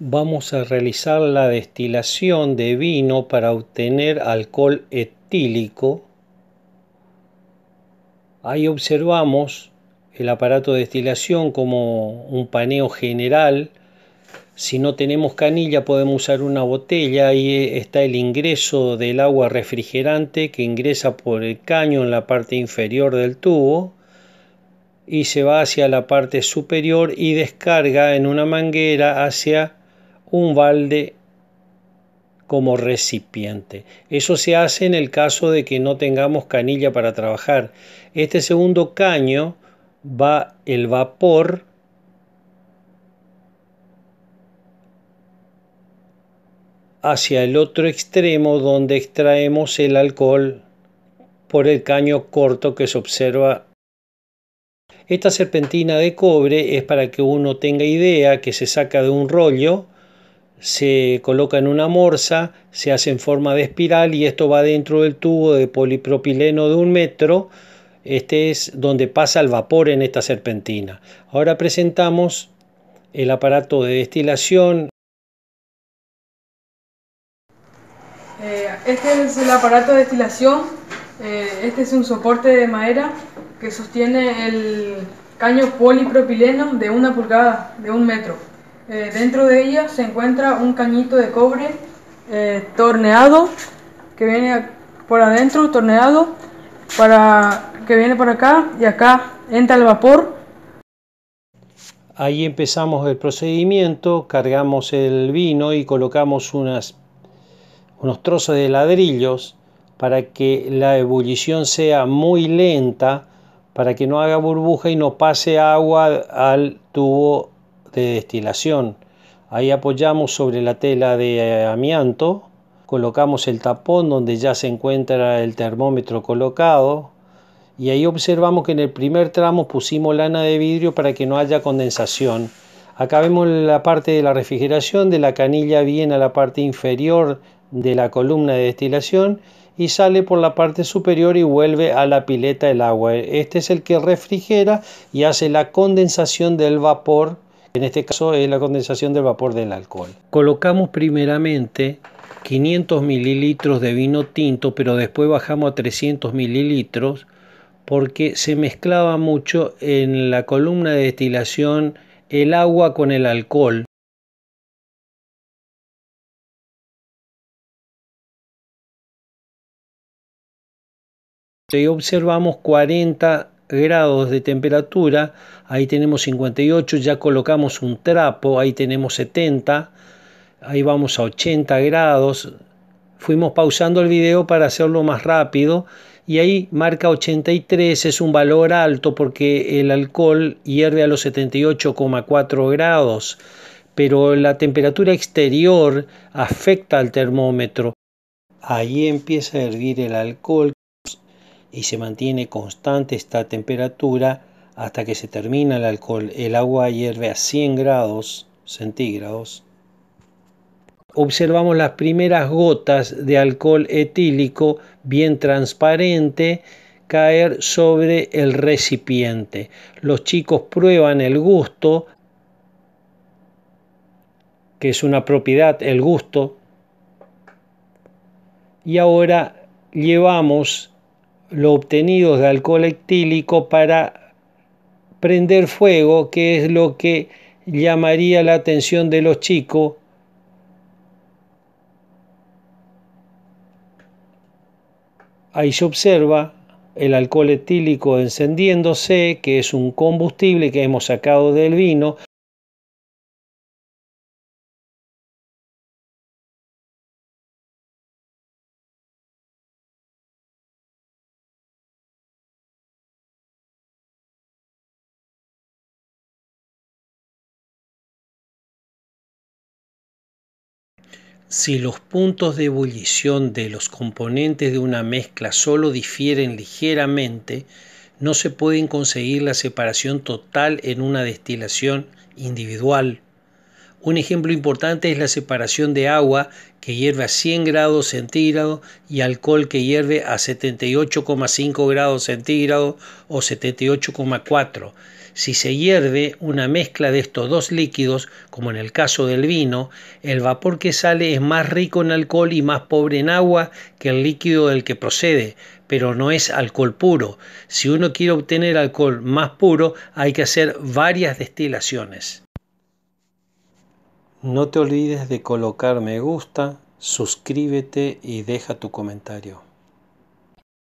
vamos a realizar la destilación de vino para obtener alcohol etílico. Ahí observamos el aparato de destilación como un paneo general. Si no tenemos canilla podemos usar una botella. Ahí está el ingreso del agua refrigerante que ingresa por el caño en la parte inferior del tubo y se va hacia la parte superior y descarga en una manguera hacia un balde como recipiente. Eso se hace en el caso de que no tengamos canilla para trabajar. Este segundo caño va el vapor hacia el otro extremo donde extraemos el alcohol por el caño corto que se observa. Esta serpentina de cobre es para que uno tenga idea que se saca de un rollo se coloca en una morsa, se hace en forma de espiral y esto va dentro del tubo de polipropileno de un metro. Este es donde pasa el vapor en esta serpentina. Ahora presentamos el aparato de destilación. Eh, este es el aparato de destilación. Eh, este es un soporte de madera que sostiene el caño polipropileno de una pulgada, de un metro. Eh, dentro de ella se encuentra un cañito de cobre eh, torneado que viene por adentro, torneado, para, que viene por acá y acá entra el vapor. Ahí empezamos el procedimiento, cargamos el vino y colocamos unas, unos trozos de ladrillos para que la ebullición sea muy lenta, para que no haga burbuja y no pase agua al tubo de destilación. Ahí apoyamos sobre la tela de amianto, colocamos el tapón donde ya se encuentra el termómetro colocado y ahí observamos que en el primer tramo pusimos lana de vidrio para que no haya condensación. Acá vemos la parte de la refrigeración, de la canilla viene a la parte inferior de la columna de destilación y sale por la parte superior y vuelve a la pileta el agua. Este es el que refrigera y hace la condensación del vapor en este caso es la condensación del vapor del alcohol. Colocamos primeramente 500 mililitros de vino tinto, pero después bajamos a 300 mililitros porque se mezclaba mucho en la columna de destilación el agua con el alcohol. Y observamos 40 grados de temperatura, ahí tenemos 58, ya colocamos un trapo, ahí tenemos 70, ahí vamos a 80 grados, fuimos pausando el video para hacerlo más rápido y ahí marca 83, es un valor alto porque el alcohol hierve a los 78,4 grados, pero la temperatura exterior afecta al termómetro. Ahí empieza a hervir el alcohol y se mantiene constante esta temperatura hasta que se termina el alcohol. El agua hierve a 100 grados centígrados. Observamos las primeras gotas de alcohol etílico bien transparente caer sobre el recipiente. Los chicos prueban el gusto, que es una propiedad, el gusto. Y ahora llevamos lo obtenido de alcohol etílico para prender fuego, que es lo que llamaría la atención de los chicos. Ahí se observa el alcohol etílico encendiéndose, que es un combustible que hemos sacado del vino, Si los puntos de ebullición de los componentes de una mezcla solo difieren ligeramente, no se puede conseguir la separación total en una destilación individual. Un ejemplo importante es la separación de agua que hierve a 100 grados centígrados y alcohol que hierve a 78,5 grados centígrados o 78,4. Si se hierve una mezcla de estos dos líquidos, como en el caso del vino, el vapor que sale es más rico en alcohol y más pobre en agua que el líquido del que procede, pero no es alcohol puro. Si uno quiere obtener alcohol más puro, hay que hacer varias destilaciones. No te olvides de colocar me gusta, suscríbete y deja tu comentario.